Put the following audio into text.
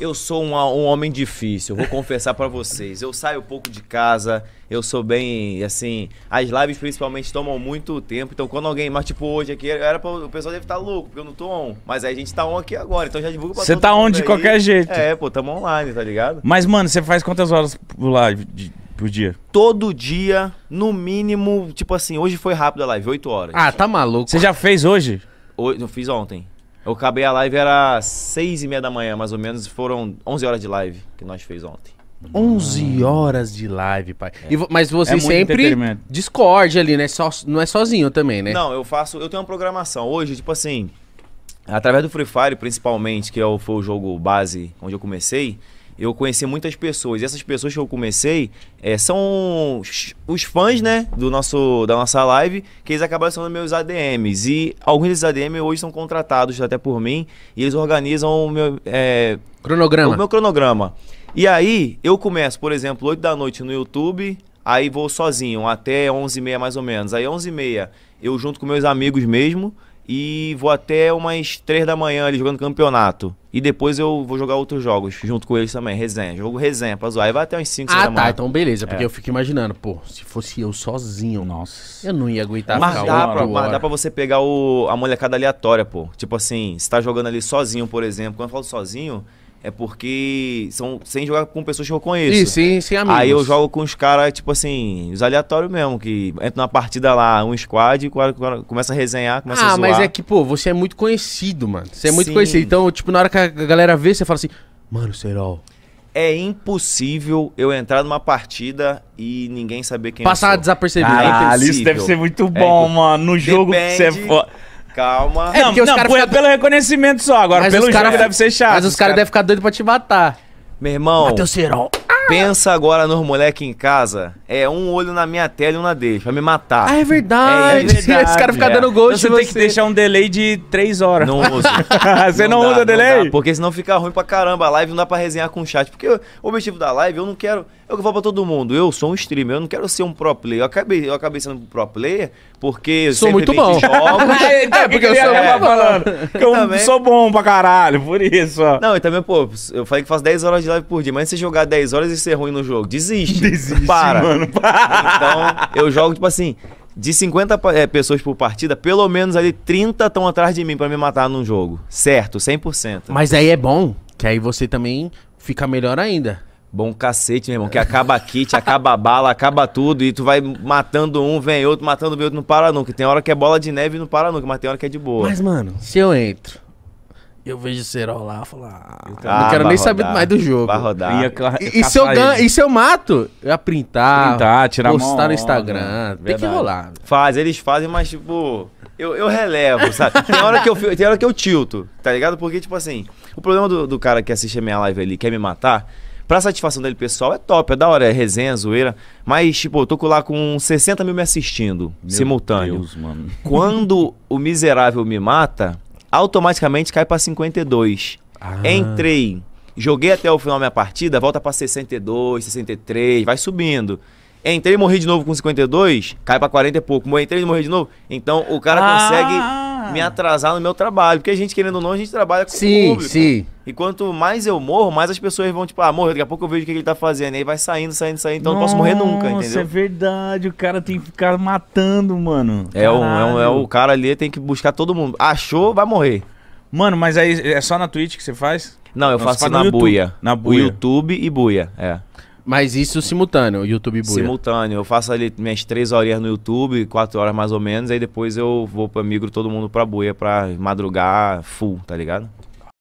Eu sou um, um homem difícil, vou confessar para vocês. Eu saio pouco de casa, eu sou bem, assim, as lives principalmente tomam muito tempo. Então quando alguém, mas tipo hoje aqui, era pra, o pessoal deve estar tá louco, porque eu não tô on. Mas aí a gente tá on aqui agora, então já divulga pra Você tá on de aí. qualquer jeito. É, pô, tamo online, tá ligado? Mas mano, você faz quantas horas por live de, por dia? Todo dia, no mínimo, tipo assim, hoje foi rápido a live, 8 horas. Ah, tá maluco. Você já fez hoje? Hoje, eu fiz ontem. Eu acabei a live, era seis e meia da manhã, mais ou menos. Foram 11 horas de live que nós fez ontem. 11 horas de live, pai. É. E, mas você é sempre discorde ali, né? Só, não é sozinho também, né? Não, eu faço. Eu tenho uma programação. Hoje, tipo assim, através do Free Fire, principalmente, que é o, foi o jogo base onde eu comecei, eu conheci muitas pessoas. E essas pessoas que eu comecei é, são os, fãs, né, do nosso, da nossa live, que eles acabaram sendo meus ADMs. E alguns desses ADMs hoje são contratados até por mim e eles organizam o meu... É, cronograma. O meu cronograma. E aí, eu começo, por exemplo, 8 da noite no YouTube, aí vou sozinho até 11h30 mais ou menos. Aí 11h30 eu junto com meus amigos mesmo e vou até umas 3 da manhã ali jogando campeonato. E depois eu vou jogar outros jogos junto com eles também, resenha. Jogo resenha pra zoar. Aí vai até uns 5, 6 Ah, da tá. manhã. tá, então beleza. Porque É. eu fico imaginando, pô, se fosse eu sozinho, nossa, eu não ia aguentar Mas ficar dá, pra, mas dá pra você pegar o, a molecada aleatória, pô. Tipo assim, você tá jogando ali sozinho, por exemplo. Quando eu falo sozinho, é porque são sem jogar com pessoas que eu conheço. E sim, sem amigos. Aí eu jogo com os caras, tipo assim, os aleatórios mesmo, que entra na partida lá, um squad, e começa a resenhar, começa ah, a zoar. Ah, mas é que, pô, você é muito conhecido, mano. Você é muito sim. conhecido. Então, tipo, na hora que a galera vê, você fala assim, mano, Serol... É, é impossível eu entrar numa partida e ninguém saber quem Passar eu sou. Passar desapercebido. Ah, é isso deve ser muito é bom, é, mano. No jogo Depende... que você é foda. Calma. É, não, os não, cara pelo reconhecimento só, agora mas pelo jogo deve ser chato. Mas os caras cara... devem ficar doidos pra te matar. Meu irmão. Matheus Serol. Pensa agora nos moleque em casa. É um olho na minha tela e um na dele, Vai me matar. Ah, é verdade. É, é verdade. Esse cara fica é. dando gol então, você. tem que deixar um delay de três horas. Não você não, não dá, usa não delay? Dá, porque senão fica ruim pra caramba. A live não dá pra resenhar com o chat. Porque o objetivo da live, eu não quero... É eu que falo pra todo mundo, eu sou um streamer, eu não quero ser um pro player. Eu acabei, eu acabei sendo um pro player porque... Eu sou muito bom. É, então, é, é, porque eu sou bom. falando. Eu também. sou bom pra caralho, por isso. Ó. Não, e também, pô, eu falei que faço 10 horas de live por dia. Mas se jogar 10 horas, ser ruim no jogo. Desiste. Desiste, para. mano. Então, eu jogo, tipo assim, de 50 é, eh, pessoas por partida, pelo menos ali 30 estão atrás de mim para me matar num jogo. Certo, 100%. Mas aí é bom, que aí você também fica melhor ainda. Bom cacete, meu irmão, que acaba kit, acaba bala, acaba tudo, e tu vai matando um, vem outro, matando o outro, não para nunca. Tem hora que é bola de neve e não para nunca, mas tem hora que é de boa. Mas, mano, se eu entro, eu vejo o Serol lá, eu falo, ah, então, não ah, quero nem rodar, saber mais do jogo. Vai rodar. Ia, e, e, se eu e se eu mato? Eu ia printar, printar tirar postar no Instagram. tem verdade. que rolar. Faz, eles fazem, mas tipo, eu, eu relevo, sabe? tem, hora que eu, tem hora que eu tilto, tá ligado? Porque, tipo assim, o problema do, do cara que assiste a minha live ali, quer me matar, pra satisfação dele pessoal, é top, é da hora, é resenha, zoeira. Mas, tipo, eu tô lá com 60 mil me assistindo, Meu simultâneo. Deus, mano. Quando o miserável me mata automaticamente cai para 52. Ah. Entrei, joguei até o final da minha partida, volta para 62, 63, vai subindo. Entrei e morri de novo com 52, cai para 40 e pouco. Entrei e morri de novo. Então o cara ah. consegue me atrasar no meu trabalho. Porque a gente, querendo ou não, a gente trabalha com sim, o público. Sim, sim. E quanto mais eu morro, mais as pessoas vão, tipo, ah, morro, daqui a pouco eu vejo o que ele tá fazendo. E aí vai saindo, saindo, saindo, então Nossa, não posso morrer nunca, entendeu? Isso é verdade, o cara tem que ficar matando, mano. É, o, é, o, é o cara ali, tem que buscar todo mundo. Achou, vai morrer. Mano, mas aí é só na Twitch que você faz? Não, eu Nossa, faço na buia. Na buia. YouTube e buia, é. Mas isso simultâneo, YouTube Buia? Simultâneo. Eu faço ali minhas três horinhas no YouTube, quatro horas mais ou menos, aí depois eu vou para migro todo mundo pra Buia pra madrugar full, tá ligado?